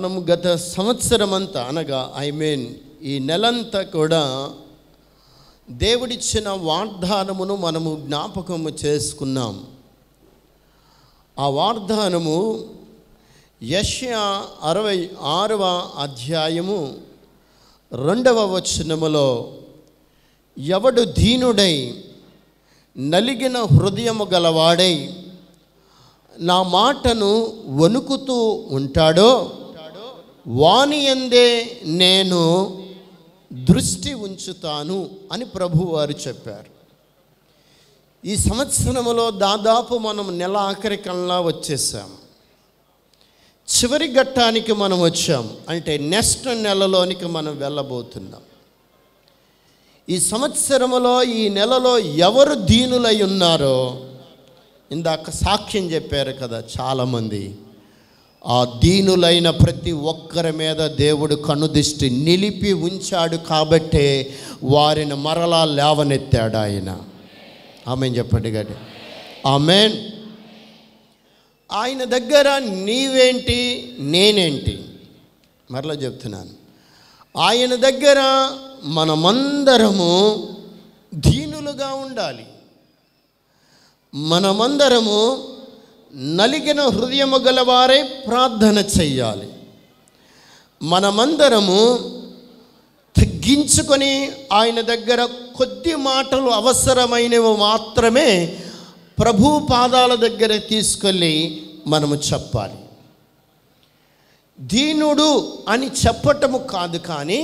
మనం గత సంవత్సరం అంతా అనగా ఐ మీన్ ఈ నెలంతా కూడా దేవుడిచ్చిన వాగ్దానమును మనము జ్ఞాపకము చేసుకున్నాం ఆ వాగ్దానము యష్యా అరవై ఆరవ అధ్యాయము రెండవ వచనములో ఎవడు దీనుడై నలిగిన హృదయము గలవాడై నా మాటను వణుకుతూ ఉంటాడో వాణి ఎందే నేను దృష్టి ఉంచుతాను అని ప్రభువారు చెప్పారు ఈ సంవత్సరంలో దాదాపు మనం నెల ఆఖరికల్లా వచ్చేసాం చివరి ఘట్టానికి మనం వచ్చాం అంటే నెక్స్ట్ నెలలోనికి మనం వెళ్ళబోతున్నాం ఈ సంవత్సరంలో ఈ నెలలో ఎవరు దీనులై ఉన్నారో ఇందాక సాక్ష్యం చెప్పారు కదా చాలామంది ఆ దీనులైన ప్రతి ఒక్కరి మీద దేవుడు కనుదిష్టి నిలిపి ఉంచాడు కాబట్టే వారిని మరలా లేవనెత్తాడు ఆయన ఆమె చెప్పండి గడి ఆమె ఆయన దగ్గర నీవేంటి నేనేంటి మరలా చెప్తున్నాను ఆయన దగ్గర మనమందరము దీనులుగా ఉండాలి మనమందరము నలిగిన హృదయము గలవారే ప్రార్థన చెయ్యాలి మనమందరము తగ్గించుకొని ఆయన దగ్గర కొద్ది మాటలు అవసరమైనవి మాత్రమే ప్రభు పాదాల దగ్గర తీసుకెళ్ళి మనము చెప్పాలి దీనుడు అని చెప్పటము కాదు కానీ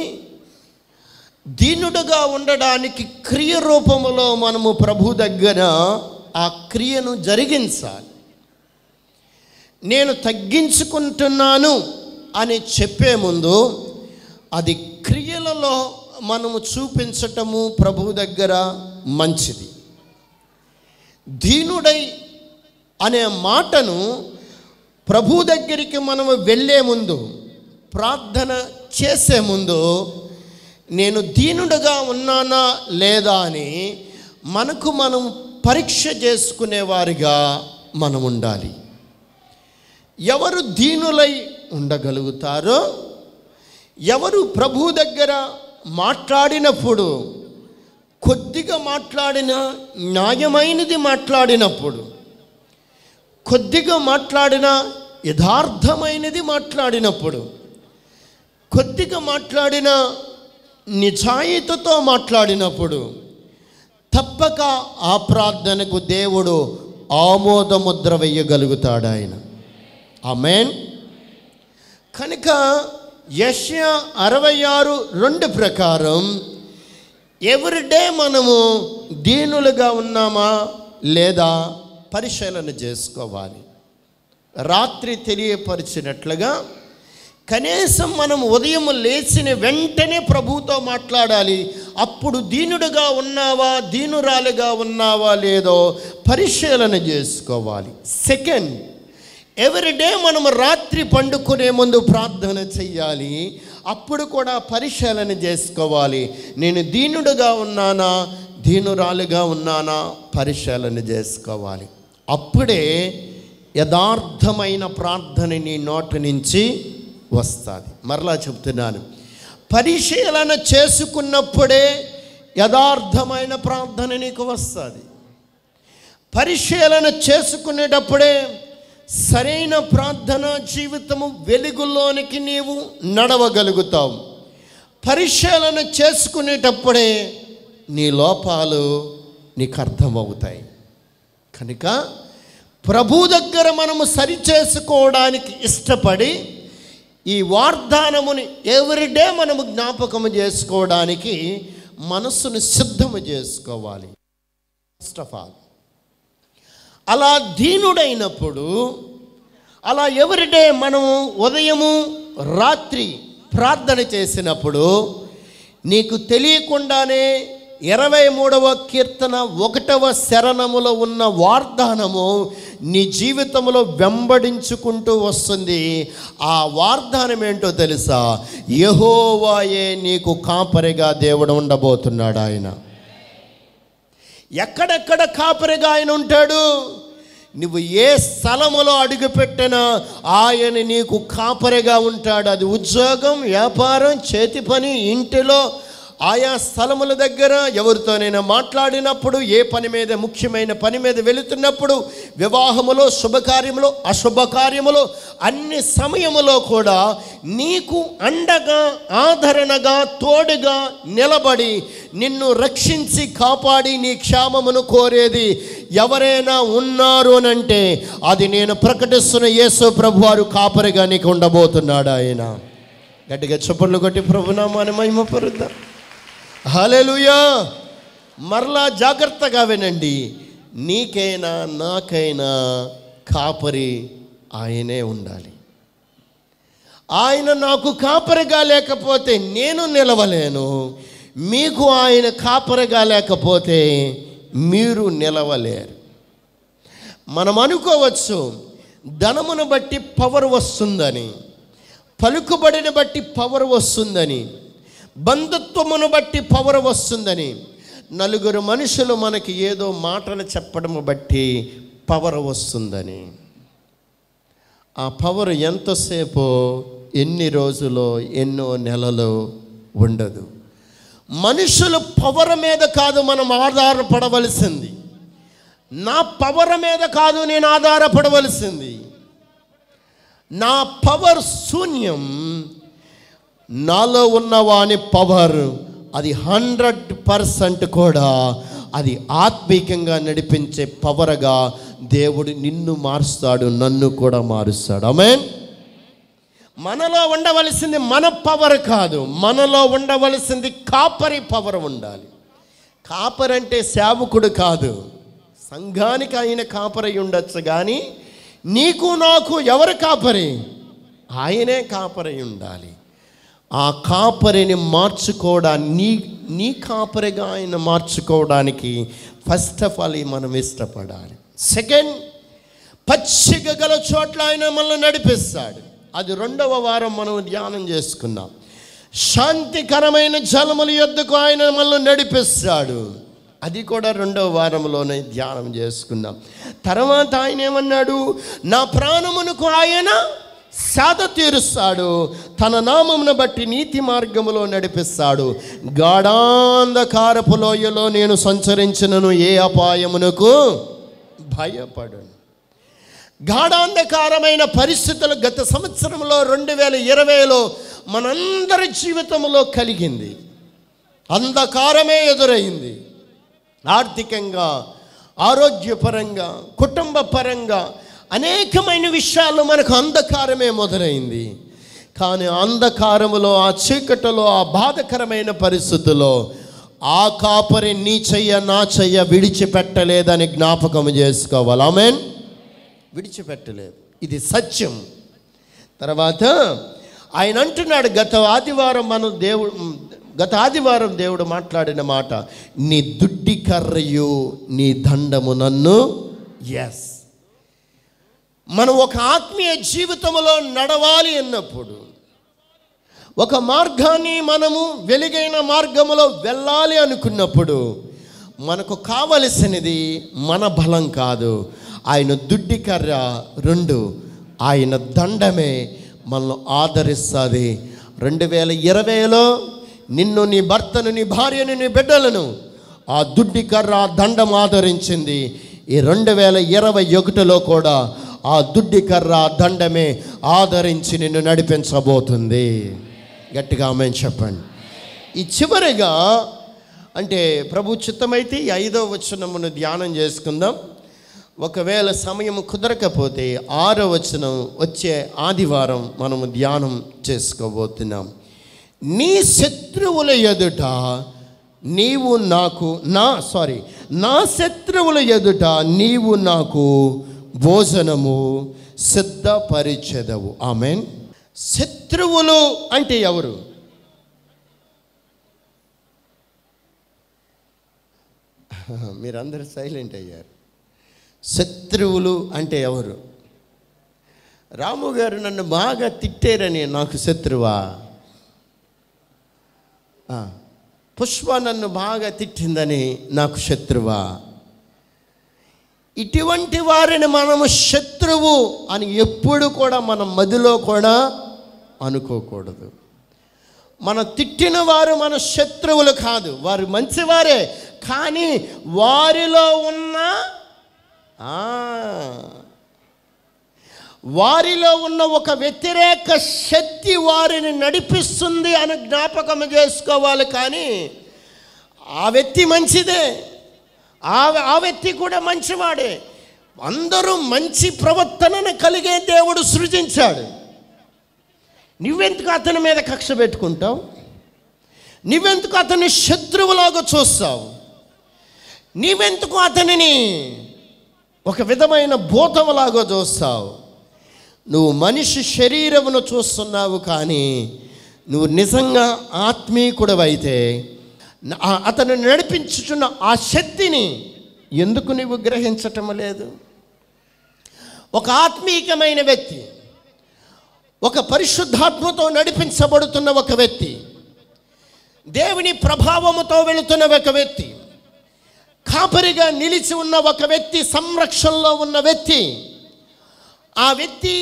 దీనుడుగా ఉండడానికి క్రియ రూపములో మనము ప్రభు దగ్గర ఆ క్రియను జరిగించాలి నేను తగ్గించుకుంటున్నాను అని చెప్పే ముందు అది క్రియలలో మనము చూపించటము ప్రభు దగ్గర మంచిది దీనుడై అనే మాటను ప్రభు దగ్గరికి మనము వెళ్ళే ముందు ప్రార్థన చేసే ముందు నేను దీనుడుగా ఉన్నానా లేదా అని మనకు మనం పరీక్ష చేసుకునేవారిగా మనం ఉండాలి ఎవరు దీనులై ఉండగలుగుతారో ఎవరు ప్రభు దగ్గర మాట్లాడినప్పుడు కొద్దిగా మాట్లాడిన న్యాయమైనది మాట్లాడినప్పుడు కొద్దిగా మాట్లాడిన యథార్థమైనది మాట్లాడినప్పుడు కొద్దిగా మాట్లాడిన నిజాయితతో మాట్లాడినప్పుడు తప్పక ఆ ప్రార్థనకు దేవుడు ఆమోదముద్ర వేయగలుగుతాడు ఆయన ఆమెన్ కనుక యష్యా అరవై ఆరు రెండు ప్రకారం ఎవ్రీడే మనము దీనులుగా ఉన్నామా లేదా పరిశీలన చేసుకోవాలి రాత్రి తెలియపరిచినట్లుగా కనీసం మనం ఉదయం లేచిన వెంటనే ప్రభుతో మాట్లాడాలి అప్పుడు దీనుడుగా ఉన్నావా దీనురాలుగా ఉన్నావా లేదో పరిశీలన చేసుకోవాలి సెకండ్ ఎవరి డే మనము రాత్రి పండుకునే ముందు ప్రార్థన చెయ్యాలి అప్పుడు కూడా పరిశీలన చేసుకోవాలి నేను దీనుడుగా ఉన్నానా దీనురాలుగా ఉన్నానా పరిశీలన చేసుకోవాలి అప్పుడే యథార్థమైన ప్రార్థన నీ నోటి నుంచి వస్తుంది మరలా చెప్తున్నాను పరిశీలన చేసుకున్నప్పుడే యథార్థమైన ప్రార్థన నీకు వస్తుంది పరిశీలన చేసుకునేటప్పుడే సరైన ప్రార్థన జీవితము వెలుగులోనికి నీవు నడవగలుగుతావు పరిశీలన చేసుకునేటప్పుడే నీ లోపాలు నీకు అర్థమవుతాయి కనుక ప్రభు దగ్గర మనము సరిచేసుకోవడానికి ఇష్టపడి ఈ వార్ధానముని ఎవరిడే మనము జ్ఞాపకము చేసుకోవడానికి మనస్సును సిద్ధము చేసుకోవాలి ఫస్ట్ ఆఫ్ ఆల్ అలా దీనుడైనప్పుడు అలా ఎవరిడే మనము ఉదయము రాత్రి ప్రార్థన చేసినప్పుడు నీకు తెలియకుండానే ఇరవై మూడవ కీర్తన ఒకటవ శరణములో ఉన్న వార్ధానము నీ జీవితంలో వెంబడించుకుంటూ వస్తుంది ఆ వార్ధానం ఏంటో తెలుసా యహోవాయే నీకు కాపరిగా దేవుడు ఉండబోతున్నాడు ఆయన ఎక్కడెక్కడ కాపరిగా ఆయన ఉంటాడు నువ్వు ఏ స్థలములో అడుగుపెట్టినా ఆయన నీకు కాపరిగా ఉంటాడు అది ఉద్యోగం వ్యాపారం చేతి పని ఇంటిలో ఆయా స్థలముల దగ్గర ఎవరితోనైనా మాట్లాడినప్పుడు ఏ పని మీద ముఖ్యమైన పని మీద వెళుతున్నప్పుడు వివాహములో శుభకార్యములో అశుభకార్యములో అన్ని సమయములో కూడా నీకు అండగా ఆదరణగా తోడుగా నిలబడి నిన్ను రక్షించి కాపాడి నీ క్షేమమును కోరేది ఎవరైనా ఉన్నారు అంటే అది నేను ప్రకటిస్తున్న యేసు వారు కాపరిగా నీకు ఉండబోతున్నాడు ఆయన గట్టిగా చప్పట్లు కొట్టి ప్రభునామాని మహిమపరుద్దాం హలెలుయా మరలా జాగ్రత్తగా వినండి నీకైనా నాకైనా కాపరి ఆయనే ఉండాలి ఆయన నాకు కాపరిగా లేకపోతే నేను నిలవలేను మీకు ఆయన కాపరిగా లేకపోతే మీరు నిలవలేరు మనం అనుకోవచ్చు ధనమును బట్టి పవర్ వస్తుందని పలుకుబడిని బట్టి పవర్ వస్తుందని బంధుత్వమును బట్టి పవర్ వస్తుందని నలుగురు మనుషులు మనకి ఏదో మాటలు చెప్పడము బట్టి పవర్ వస్తుందని ఆ పవర్ ఎంతసేపు ఎన్ని రోజులు ఎన్నో నెలలు ఉండదు మనుషులు పవర్ మీద కాదు మనం ఆధారపడవలసింది నా పవర్ మీద కాదు నేను ఆధారపడవలసింది నా పవర్ శూన్యం నాలో ఉన్న వాని పవర్ అది హండ్రెడ్ పర్సెంట్ కూడా అది ఆత్మీకంగా నడిపించే పవర్గా దేవుడు నిన్ను మారుస్తాడు నన్ను కూడా మారుస్తాడు ఆమె మనలో ఉండవలసింది మన పవర్ కాదు మనలో ఉండవలసింది కాపరి పవర్ ఉండాలి కాపర్ అంటే సేవకుడు కాదు సంఘానికి ఆయన కాపరై ఉండొచ్చు కానీ నీకు నాకు ఎవరు కాపరి ఆయనే కాపరై ఉండాలి ఆ కాపరిని మార్చుకోవడా నీ నీ కాపరిగా ఆయన మార్చుకోవడానికి ఫస్ట్ ఆఫ్ ఆల్ మనం ఇష్టపడాలి సెకండ్ పచ్చిక గల చోట్ల ఆయన మనల్ని నడిపిస్తాడు అది రెండవ వారం మనం ధ్యానం చేసుకున్నాం శాంతికరమైన జలముల యొద్దకు ఆయన మనల్ని నడిపిస్తాడు అది కూడా రెండవ వారంలోనే ధ్యానం చేసుకున్నాం తర్వాత ఆయన ఏమన్నాడు నా ప్రాణమునకు ఆయన సేద తీరుస్తాడు తన నామమును బట్టి నీతి మార్గములో నడిపిస్తాడు గాఢాంధకారపు లోయలో నేను సంచరించినను ఏ అపాయమునకు భయపడను గాఢాంధకారమైన పరిస్థితులు గత సంవత్సరంలో రెండు వేల ఇరవైలో మనందరి జీవితంలో కలిగింది అంధకారమే ఎదురైంది ఆర్థికంగా ఆరోగ్యపరంగా కుటుంబ పరంగా అనేకమైన విషయాలు మనకు అంధకారమే మొదలైంది కానీ అంధకారములో ఆ చీకటిలో ఆ బాధకరమైన పరిస్థితుల్లో ఆ కాపరి నీ చెయ్య నా చెయ్య విడిచిపెట్టలేదని జ్ఞాపకం చేసుకోవాలి ఆమెన్ విడిచిపెట్టలేదు ఇది సత్యం తర్వాత ఆయన అంటున్నాడు గత ఆదివారం మనం దేవుడు గత ఆదివారం దేవుడు మాట్లాడిన మాట నీ దుడ్డి కర్రయు నీ దండము నన్ను ఎస్ మనం ఒక ఆత్మీయ జీవితంలో నడవాలి అన్నప్పుడు ఒక మార్గాన్ని మనము వెలుగైన మార్గములో వెళ్ళాలి అనుకున్నప్పుడు మనకు కావలసినది మన బలం కాదు ఆయన దుడ్డి కర్ర రెండు ఆయన దండమే మనల్ని ఆదరిస్తుంది రెండు వేల ఇరవైలో నిన్ను నీ భర్తను నీ భార్యను నీ బిడ్డలను ఆ దుడ్డి కర్ర దండం ఆదరించింది ఈ రెండు వేల ఇరవై ఒకటిలో కూడా ఆ దుడ్డి కర్ర దండమే ఆదరించి నిన్ను నడిపించబోతుంది గట్టిగా ఆమె చెప్పండి ఈ చివరిగా అంటే ప్రభు చిత్తమైతే ఈ ఐదవ వచనమును ధ్యానం చేసుకుందాం ఒకవేళ సమయం కుదరకపోతే ఆరో వచనం వచ్చే ఆదివారం మనము ధ్యానం చేసుకోబోతున్నాం నీ శత్రువుల ఎదుట నీవు నాకు నా సారీ నా శత్రువుల ఎదుట నీవు నాకు భోజనము సిద్ధపరిచెదవు ఆమె శత్రువులు అంటే ఎవరు మీరందరూ సైలెంట్ అయ్యారు శత్రువులు అంటే ఎవరు రాము గారు నన్ను బాగా తిట్టారని నాకు శత్రువా పుష్ప నన్ను బాగా తిట్టిందని నాకు శత్రువా ఇటువంటి వారిని మనము శత్రువు అని ఎప్పుడు కూడా మన మదిలో కూడా అనుకోకూడదు మన తిట్టిన వారు మన శత్రువులు కాదు వారు మంచివారే కానీ వారిలో ఉన్న వారిలో ఉన్న ఒక వ్యతిరేక శక్తి వారిని నడిపిస్తుంది అని జ్ఞాపకం చేసుకోవాలి కానీ ఆ వ్యక్తి మంచిదే ఆ వ్యక్తి కూడా మంచివాడే అందరూ మంచి ప్రవర్తనను కలిగే దేవుడు సృజించాడు నువ్వెందుకు అతని మీద కక్ష పెట్టుకుంటావు నువ్వెందుకు అతని శత్రువులాగా చూస్తావు నీవెందుకు అతనిని ఒక విధమైన భూతములాగా చూస్తావు నువ్వు మనిషి శరీరమును చూస్తున్నావు కానీ నువ్వు నిజంగా ఆత్మీకుడవైతే అతను నడిపించుచున్న ఆ శక్తిని ఎందుకు నువ్వు గ్రహించటం లేదు ఒక ఆత్మీయమైన వ్యక్తి ఒక పరిశుద్ధాత్మతో నడిపించబడుతున్న ఒక వ్యక్తి దేవుని ప్రభావముతో వెళుతున్న ఒక వ్యక్తి కాపరిగా నిలిచి ఉన్న ఒక వ్యక్తి సంరక్షణలో ఉన్న వ్యక్తి ఆ వ్యక్తి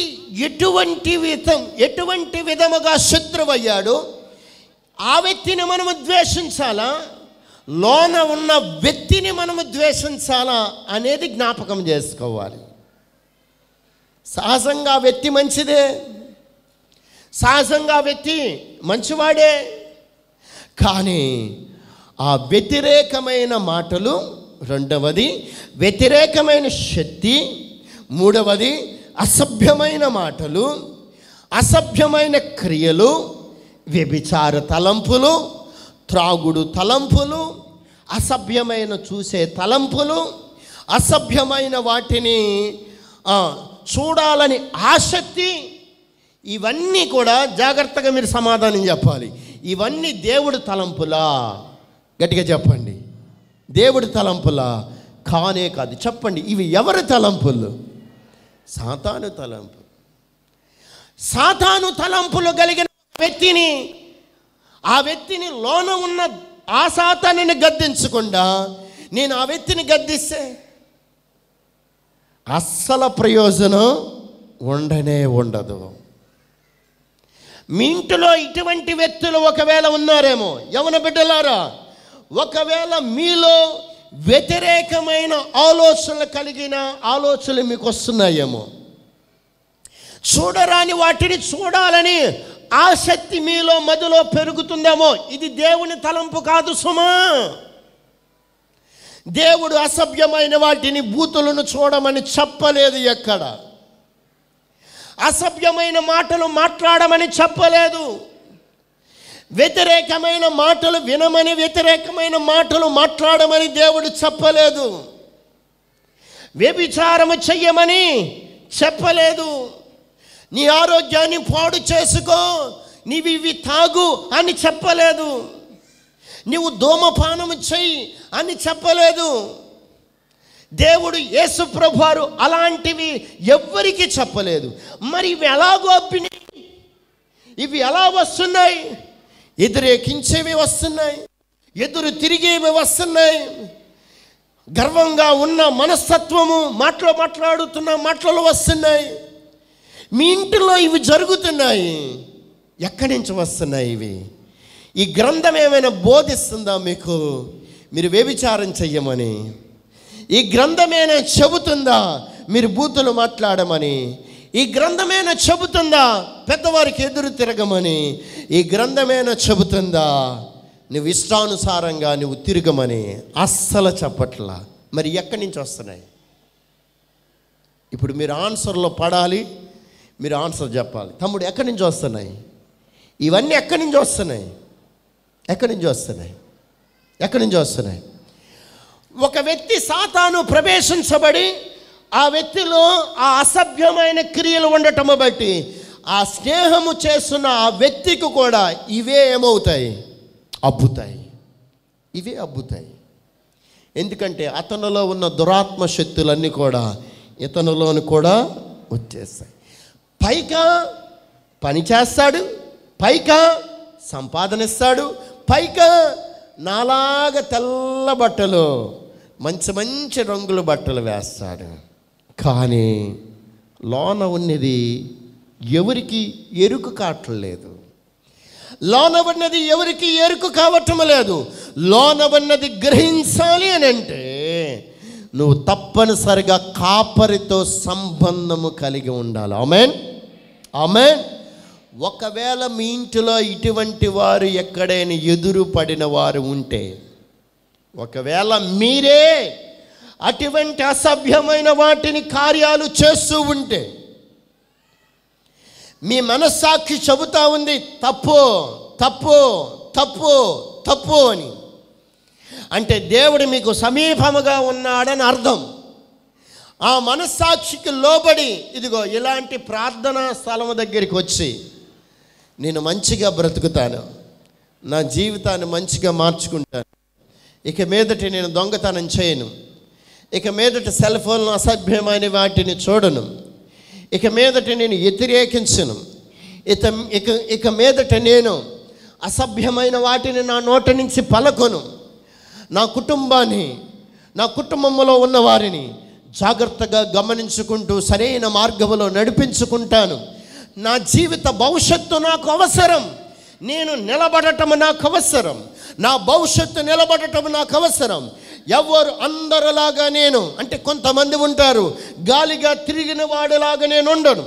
ఎటువంటి విధం ఎటువంటి విధముగా శత్రువయ్యాడో ఆ వ్యక్తిని మనము ద్వేషించాలా లోన ఉన్న వ్యక్తిని మనము ద్వేషించాలా అనేది జ్ఞాపకం చేసుకోవాలి సహజంగా వ్యక్తి మంచిదే సహజంగా వ్యక్తి మంచివాడే కానీ ఆ వ్యతిరేకమైన మాటలు రెండవది వ్యతిరేకమైన శక్తి మూడవది అసభ్యమైన మాటలు అసభ్యమైన క్రియలు వ్యభిచార తలంపులు త్రాగుడు తలంపులు అసభ్యమైన చూసే తలంపులు అసభ్యమైన వాటిని చూడాలని ఆసక్తి ఇవన్నీ కూడా జాగ్రత్తగా మీరు సమాధానం చెప్పాలి ఇవన్నీ దేవుడు తలంపులా గట్టిగా చెప్పండి దేవుడి తలంపులా కానే కాదు చెప్పండి ఇవి ఎవరి తలంపులు సాతాను తలంపు సాతాను తలంపులు కలిగిన వ్యక్తిని ఆ వ్యక్తిని లోన ఉన్న ఆ సాతాన్ని గద్దించకుండా నేను ఆ వ్యక్తిని గద్దిస్తే అస్సల ప్రయోజనం ఉండనే ఉండదు మీ ఇంటిలో ఇటువంటి వ్యక్తులు ఒకవేళ ఉన్నారేమో యవన బిడ్డలారా ఒకవేళ మీలో వ్యతిరేకమైన ఆలోచనలు కలిగిన ఆలోచనలు మీకు వస్తున్నాయేమో చూడరాని వాటిని చూడాలని ఆసక్తి మీలో మదిలో పెరుగుతుందేమో ఇది దేవుని తలంపు కాదు సుమా దేవుడు అసభ్యమైన వాటిని బూతులను చూడమని చెప్పలేదు ఎక్కడ అసభ్యమైన మాటలు మాట్లాడమని చెప్పలేదు వ్యతిరేకమైన మాటలు వినమని వ్యతిరేకమైన మాటలు మాట్లాడమని దేవుడు చెప్పలేదు వ్యభిచారము చెయ్యమని చెప్పలేదు నీ ఆరోగ్యాన్ని పాడు చేసుకో నీవి ఇవి తాగు అని చెప్పలేదు నీవు ధూమపానం చెయ్యి అని చెప్పలేదు దేవుడు యేసు ప్రభువారు అలాంటివి ఎవ్వరికీ చెప్పలేదు మరి ఇవి ఎలా గోపిని ఇవి ఎలా వస్తున్నాయి ఎదురేకించేవి వస్తున్నాయి ఎదురు తిరిగేవి వస్తున్నాయి గర్వంగా ఉన్న మనస్తత్వము మాటలు మాట్లాడుతున్న మాటలు వస్తున్నాయి మీ ఇంటిలో ఇవి జరుగుతున్నాయి ఎక్కడి నుంచి వస్తున్నాయి ఇవి ఈ గ్రంథం ఏమైనా బోధిస్తుందా మీకు మీరు వ్యభిచారం చెయ్యమని ఈ గ్రంథమేనా చెబుతుందా మీరు బూతులు మాట్లాడమని ఈ గ్రంథమేనా చెబుతుందా పెద్దవారికి ఎదురు తిరగమని ఈ గ్రంథమేనా చెబుతుందా నువ్వు ఇష్టానుసారంగా నువ్వు తిరగమని అస్సలు చెప్పట్లా మరి ఎక్కడి నుంచి వస్తున్నాయి ఇప్పుడు మీరు ఆన్సర్లో పడాలి మీరు ఆన్సర్ చెప్పాలి తమ్ముడు ఎక్కడి నుంచి వస్తున్నాయి ఇవన్నీ ఎక్కడి నుంచి వస్తున్నాయి ఎక్కడి నుంచి వస్తున్నాయి ఎక్కడి నుంచి వస్తున్నాయి ఒక వ్యక్తి సాతాను ప్రవేశించబడి ఆ వ్యక్తిలో ఆ అసభ్యమైన క్రియలు ఉండటం బట్టి ఆ స్నేహము చేస్తున్న ఆ వ్యక్తికి కూడా ఇవే ఏమవుతాయి అబ్బుతాయి ఇవే అబ్బుతాయి ఎందుకంటే అతనిలో ఉన్న దురాత్మ శక్తులన్నీ కూడా ఇతనిలోని కూడా వచ్చేస్తాయి పైగా పని చేస్తాడు పైగా సంపాదనిస్తాడు పైగా నాలాగా తెల్ల బట్టలు మంచి మంచి రంగుల బట్టలు వేస్తాడు కానీ లోన ఉన్నది ఎవరికి ఎరుకు కావట్లేదు లోన ఉన్నది ఎవరికి ఎరుకు కావటం లేదు లోన ఉన్నది గ్రహించాలి అని అంటే నువ్వు తప్పనిసరిగా కాపరితో సంబంధము కలిగి ఉండాలి ఆమెన్ ఆమె ఒకవేళ మీ ఇంటిలో ఇటువంటి వారు ఎక్కడైనా ఎదురు పడిన వారు ఉంటే ఒకవేళ మీరే అటువంటి అసభ్యమైన వాటిని కార్యాలు చేస్తూ ఉంటే మీ మనస్సాక్షి చెబుతా ఉంది తప్పు తప్పు తప్పు తప్పు అని అంటే దేవుడు మీకు సమీపముగా ఉన్నాడని అర్థం ఆ మనస్సాక్షికి లోబడి ఇదిగో ఇలాంటి ప్రార్థనా స్థలం దగ్గరికి వచ్చి నేను మంచిగా బ్రతుకుతాను నా జీవితాన్ని మంచిగా మార్చుకుంటాను ఇక మీదటి నేను దొంగతనం చేయను ఇక మీదట సెల్ ఫోన్లు అసభ్యమైన వాటిని చూడను ఇక మీదట నేను వ్యతిరేకించను ఇక ఇక ఇక మీదట నేను అసభ్యమైన వాటిని నా నోట నుంచి పలకొను నా కుటుంబాన్ని నా కుటుంబంలో ఉన్నవారిని జాగ్రత్తగా గమనించుకుంటూ సరైన మార్గంలో నడిపించుకుంటాను నా జీవిత భవిష్యత్తు నాకు అవసరం నేను నిలబడటం నాకు అవసరం నా భవిష్యత్తు నిలబడటం నాకు అవసరం ఎవరు అందరిలాగా నేను అంటే కొంతమంది ఉంటారు గాలిగా తిరిగిన వాడిలాగా నేను ఉండను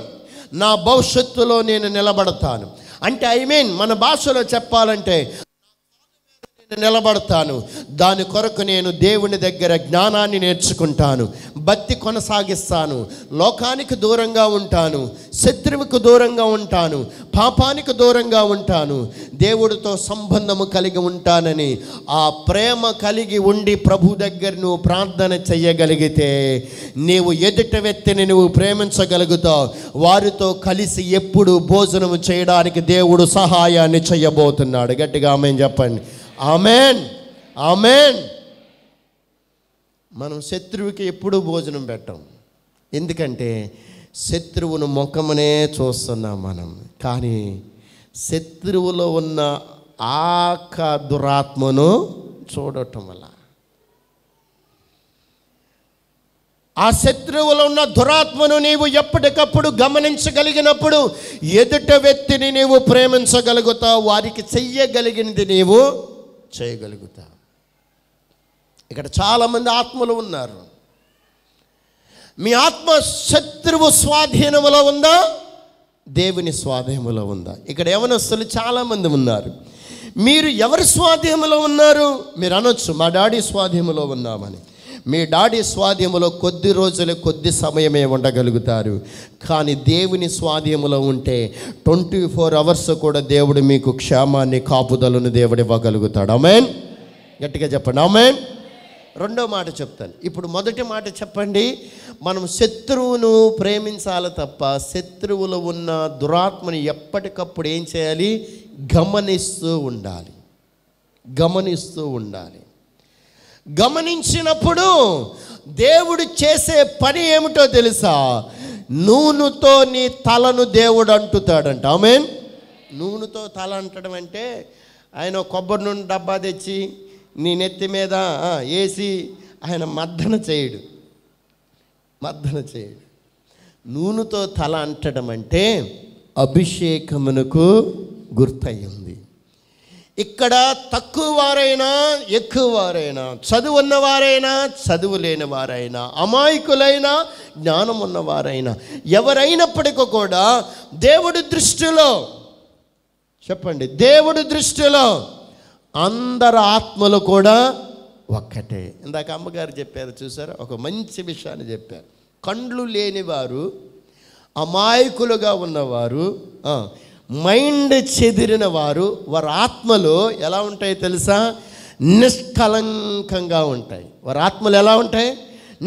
నా భవిష్యత్తులో నేను నిలబడతాను అంటే ఐ మీన్ మన భాషలో చెప్పాలంటే నిలబడతాను దాని కొరకు నేను దేవుని దగ్గర జ్ఞానాన్ని నేర్చుకుంటాను భక్తి కొనసాగిస్తాను లోకానికి దూరంగా ఉంటాను శత్రువుకు దూరంగా ఉంటాను పాపానికి దూరంగా ఉంటాను దేవుడితో సంబంధము కలిగి ఉంటానని ఆ ప్రేమ కలిగి ఉండి ప్రభు దగ్గర నువ్వు ప్రార్థన చేయగలిగితే నీవు ఎదుట వ్యక్తిని నువ్వు ప్రేమించగలుగుతావు వారితో కలిసి ఎప్పుడు భోజనం చేయడానికి దేవుడు సహాయాన్ని చేయబోతున్నాడు గట్టిగా ఆమె చెప్పండి ఆమెన్ ఆమెన్ మనం శత్రువుకి ఎప్పుడూ భోజనం పెట్టాం ఎందుకంటే శత్రువును ముఖమునే చూస్తున్నాం మనం కానీ శత్రువులో ఉన్న ఆక దురాత్మను చూడటం వల్ల ఆ శత్రువులో ఉన్న దురాత్మను నీవు ఎప్పటికప్పుడు గమనించగలిగినప్పుడు ఎదుట వ్యక్తిని నీవు ప్రేమించగలుగుతావు వారికి చెయ్యగలిగినది నీవు చేయగలుగుతా ఇక్కడ చాలామంది ఆత్మలు ఉన్నారు మీ ఆత్మ శత్రువు స్వాధీనములో ఉందా దేవుని స్వాధీనంలో ఉందా ఇక్కడ యవనస్తులు చాలామంది ఉన్నారు మీరు ఎవరి స్వాధీనంలో ఉన్నారు మీరు అనొచ్చు మా డాడీ స్వాధీనంలో ఉన్నామని మీ డాడీ స్వాధీనంలో కొద్ది రోజులు కొద్ది సమయమే ఉండగలుగుతారు కానీ దేవుని స్వాధీనంలో ఉంటే ట్వంటీ ఫోర్ అవర్స్ కూడా దేవుడు మీకు క్షేమాన్ని కాపుదలను దేవుడు ఇవ్వగలుగుతాడు అమేన్ గట్టిగా చెప్పండి అమేన్ రెండో మాట చెప్తాను ఇప్పుడు మొదటి మాట చెప్పండి మనం శత్రువును ప్రేమించాలి తప్ప శత్రువులో ఉన్న దురాత్మని ఎప్పటికప్పుడు ఏం చేయాలి గమనిస్తూ ఉండాలి గమనిస్తూ ఉండాలి గమనించినప్పుడు దేవుడు చేసే పని ఏమిటో తెలుసా నూనెతో నీ తలను దేవుడు అంటుతాడంట ఆమెన్ నూనెతో తల అంటడం అంటే ఆయన కొబ్బరి నూనె డబ్బా తెచ్చి నీ నెత్తి మీద వేసి ఆయన మద్దన చేయడు మద్దన చేయడు నూనెతో తల అంటడం అంటే అభిషేకమునకు గుర్తయ్యింది ఇక్కడ తక్కువ వారైనా ఎక్కువ వారైనా చదువు ఉన్నవారైనా చదువు లేని వారైనా అమాయకులైనా జ్ఞానం ఉన్నవారైనా ఎవరైనప్పటికీ కూడా దేవుడి దృష్టిలో చెప్పండి దేవుడి దృష్టిలో అందరు ఆత్మలు కూడా ఒక్కటే ఇందాక అమ్మగారు చెప్పారు చూసారు ఒక మంచి విషయాన్ని చెప్పారు కండ్లు లేనివారు అమాయకులుగా ఉన్నవారు మైండ్ చెదిరిన వారు వారి ఆత్మలు ఎలా ఉంటాయి తెలుసా నిష్కలంకంగా ఉంటాయి వారి ఆత్మలు ఎలా ఉంటాయి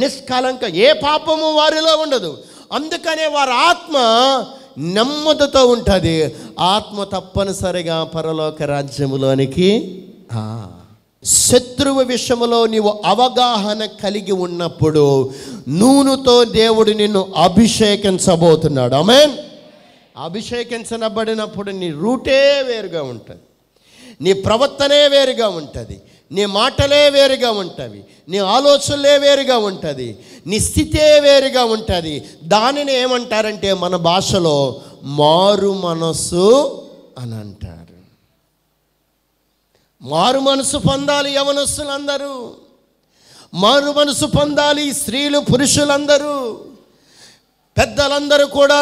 నిష్కలంక ఏ పాపము వారిలో ఉండదు అందుకనే వారి ఆత్మ నెమ్మదితో ఉంటుంది ఆత్మ తప్పనిసరిగా పరలోక రాజ్యములోనికి శత్రువు విషయంలో నీవు అవగాహన కలిగి ఉన్నప్పుడు నూనెతో దేవుడు నిన్ను అభిషేకించబోతున్నాడు ఆమె అభిషేకించనబడినప్పుడు నీ రూటే వేరుగా ఉంటుంది నీ ప్రవర్తనే వేరుగా ఉంటుంది నీ మాటలే వేరుగా ఉంటుంది నీ ఆలోచనలే వేరుగా ఉంటుంది నీ స్థితే వేరుగా ఉంటుంది దానిని ఏమంటారంటే మన భాషలో మారు మనసు అని అంటారు మారు మనసు పొందాలి యవనస్సులందరూ మారు మనసు పొందాలి స్త్రీలు పురుషులందరూ పెద్దలందరూ కూడా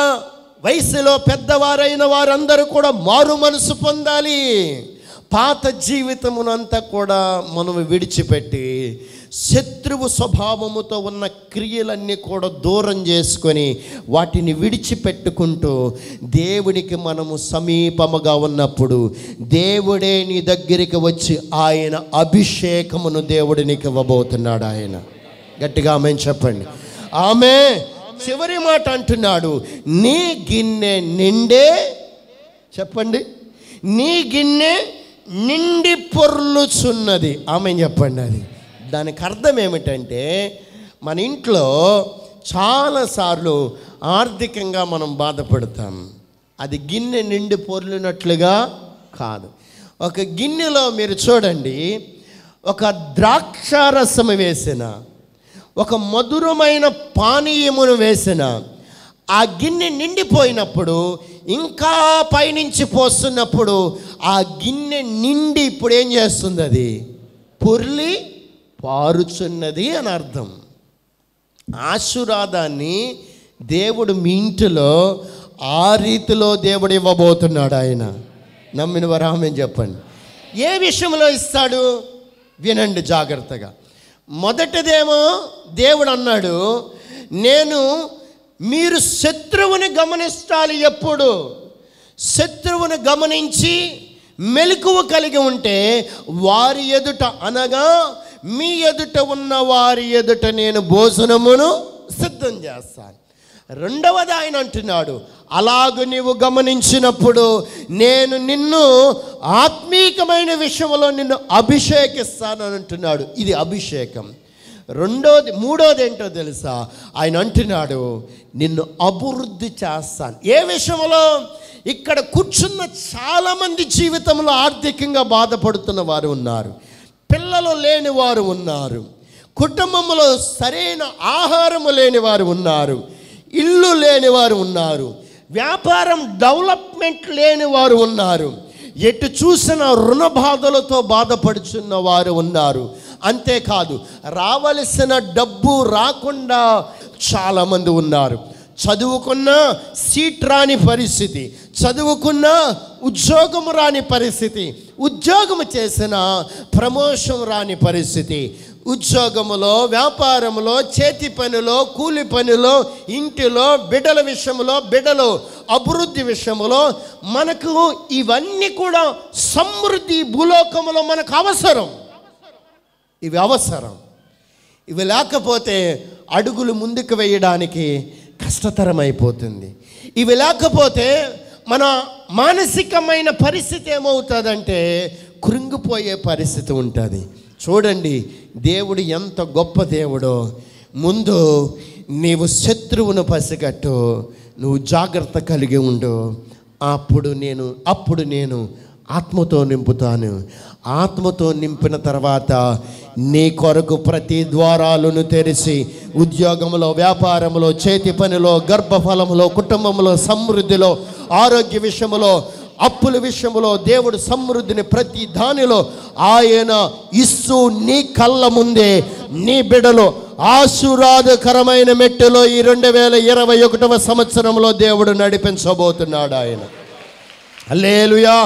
వయసులో పెద్దవారైన వారందరూ కూడా మారు మనసు పొందాలి పాత జీవితమునంతా కూడా మనం విడిచిపెట్టి శత్రువు స్వభావముతో ఉన్న క్రియలన్నీ కూడా దూరం చేసుకొని వాటిని విడిచిపెట్టుకుంటూ దేవునికి మనము సమీపముగా ఉన్నప్పుడు దేవుడే నీ దగ్గరికి వచ్చి ఆయన అభిషేకమును దేవుడినికి ఇవ్వబోతున్నాడు ఆయన గట్టిగా ఆమె చెప్పండి ఆమె చివరి మాట అంటున్నాడు నీ గిన్నె నిండే చెప్పండి నీ గిన్నె నిండి పొర్లుచున్నది ఆమె చెప్పండి అది దానికి అర్థం ఏమిటంటే మన ఇంట్లో చాలాసార్లు ఆర్థికంగా మనం బాధపడతాం అది గిన్నె నిండి పొర్లినట్లుగా కాదు ఒక గిన్నెలో మీరు చూడండి ఒక ద్రాక్షారసం వేసిన ఒక మధురమైన పానీయమును వేసిన ఆ గిన్నె నిండిపోయినప్పుడు ఇంకా పైనుంచి పోస్తున్నప్పుడు ఆ గిన్నె నిండి ఇప్పుడు ఏం చేస్తుంది అది పొర్లి పారుచున్నది అని అర్థం ఆశీర్వాదాన్ని దేవుడు మీ ఇంటిలో ఆ రీతిలో దేవుడు ఇవ్వబోతున్నాడు ఆయన నమ్మిన వరామని చెప్పండి ఏ విషయంలో ఇస్తాడు వినండి జాగ్రత్తగా మొదటిదేమో దేవుడు అన్నాడు నేను మీరు శత్రువుని గమనిస్తాను ఎప్పుడు శత్రువుని గమనించి మెలకువ కలిగి ఉంటే వారి ఎదుట అనగా మీ ఎదుట ఉన్న వారి ఎదుట నేను భోజనమును సిద్ధం చేస్తాను రెండవది ఆయన అంటున్నాడు అలాగు నీవు గమనించినప్పుడు నేను నిన్ను ఆత్మీకమైన విషయంలో నిన్ను అని అంటున్నాడు ఇది అభిషేకం రెండోది మూడోది ఏంటో తెలుసా ఆయన అంటున్నాడు నిన్ను అభివృద్ధి చేస్తాను ఏ విషయంలో ఇక్కడ కూర్చున్న చాలామంది జీవితంలో ఆర్థికంగా బాధపడుతున్న వారు ఉన్నారు పిల్లలు లేని వారు ఉన్నారు కుటుంబంలో సరైన ఆహారము లేని వారు ఉన్నారు ఇల్లు లేనివారు ఉన్నారు వ్యాపారం డెవలప్మెంట్ లేని వారు ఉన్నారు ఎటు చూసిన రుణ బాధలతో బాధపడుచున్న వారు ఉన్నారు అంతేకాదు రావలసిన డబ్బు రాకుండా చాలామంది ఉన్నారు చదువుకున్న సీట్ రాని పరిస్థితి చదువుకున్న ఉద్యోగం రాని పరిస్థితి ఉద్యోగం చేసిన ప్రమోషన్ రాని పరిస్థితి ఉద్యోగములో వ్యాపారములో చేతి పనిలో కూలి పనిలో ఇంటిలో బిడ్డల విషయంలో బిడ్డలు అభివృద్ధి విషయంలో మనకు ఇవన్నీ కూడా సమృద్ధి భూలోకములో మనకు అవసరం ఇవి అవసరం ఇవి లేకపోతే అడుగులు ముందుకు వేయడానికి కష్టతరమైపోతుంది ఇవి లేకపోతే మన మానసికమైన పరిస్థితి ఏమవుతుందంటే కృంగిపోయే పరిస్థితి ఉంటుంది చూడండి దేవుడు ఎంత గొప్ప దేవుడో ముందు నీవు శత్రువును పసిగట్టు నువ్వు జాగ్రత్త కలిగి ఉండు అప్పుడు నేను అప్పుడు నేను ఆత్మతో నింపుతాను ఆత్మతో నింపిన తర్వాత నీ కొరకు ప్రతి ద్వారాలను తెరిచి ఉద్యోగంలో వ్యాపారంలో చేతి పనిలో గర్భఫలంలో కుటుంబంలో సమృద్ధిలో ఆరోగ్య విషయంలో అప్పుల విషయంలో దేవుడు సమృద్ధిని ప్రతి దానిలో ఆయన ఇస్సు నీ కళ్ళ ముందే నీ బిడలో ఆశీర్వాదకరమైన మెట్టులో ఈ రెండు వేల ఇరవై ఒకటవ సంవత్సరంలో దేవుడు నడిపించబోతున్నాడు ఆయన లేలుయా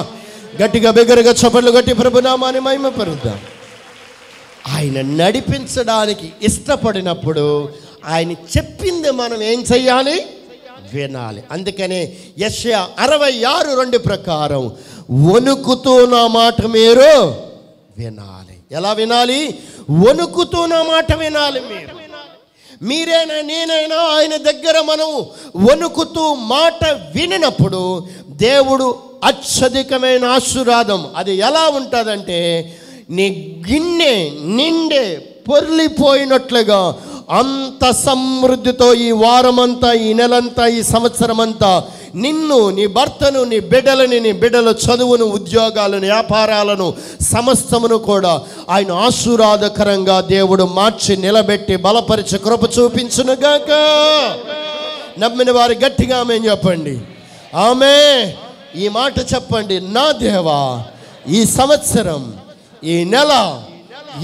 గట్టిగా బిగరగా చప్పట్లు గట్టి ప్రభునామాని మహిమపరుద్దాం ఆయన నడిపించడానికి ఇష్టపడినప్పుడు ఆయన చెప్పింది మనం ఏం చెయ్యాలి వినాలి అందుకనే యశ్య అరవై ఆరు రెండు ప్రకారం వణుకుతూ నా మాట మీరు వినాలి ఎలా వినాలి వణుకుతూ నా మాట వినాలి మీరు మీరైనా నేనైనా ఆయన దగ్గర మనం వణుకుతూ మాట వినినప్పుడు దేవుడు అత్యధికమైన ఆశీర్వాదం అది ఎలా ఉంటుందంటే నీ గిన్నె నిండే పొర్లిపోయినట్లుగా అంత సమృద్ధితో ఈ వారమంతా ఈ నెలంతా ఈ సంవత్సరం అంతా నిన్ను నీ భర్తను నీ బిడ్డలని నీ బిడ్డల చదువును ఉద్యోగాలను వ్యాపారాలను సమస్తమును కూడా ఆయన ఆశీర్వాదకరంగా దేవుడు మార్చి నిలబెట్టి బలపరిచి కృప చూపించునుగాక నమ్మిన వారి గట్టిగా ఆమె చెప్పండి ఆమె ఈ మాట చెప్పండి నా దేవా ఈ సంవత్సరం ఈ నెల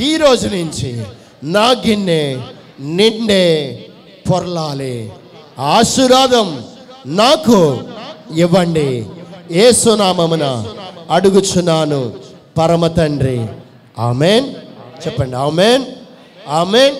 ఈ రోజు నుంచి నా గిన్నె నిండే పొరలాలి ఆశీర్వాదం నాకు ఇవ్వండి ఏసునామమున అడుగుచున్నాను పరమ తండ్రి ఆమెన్ చెప్పండి ఆమెన్ ఆమెన్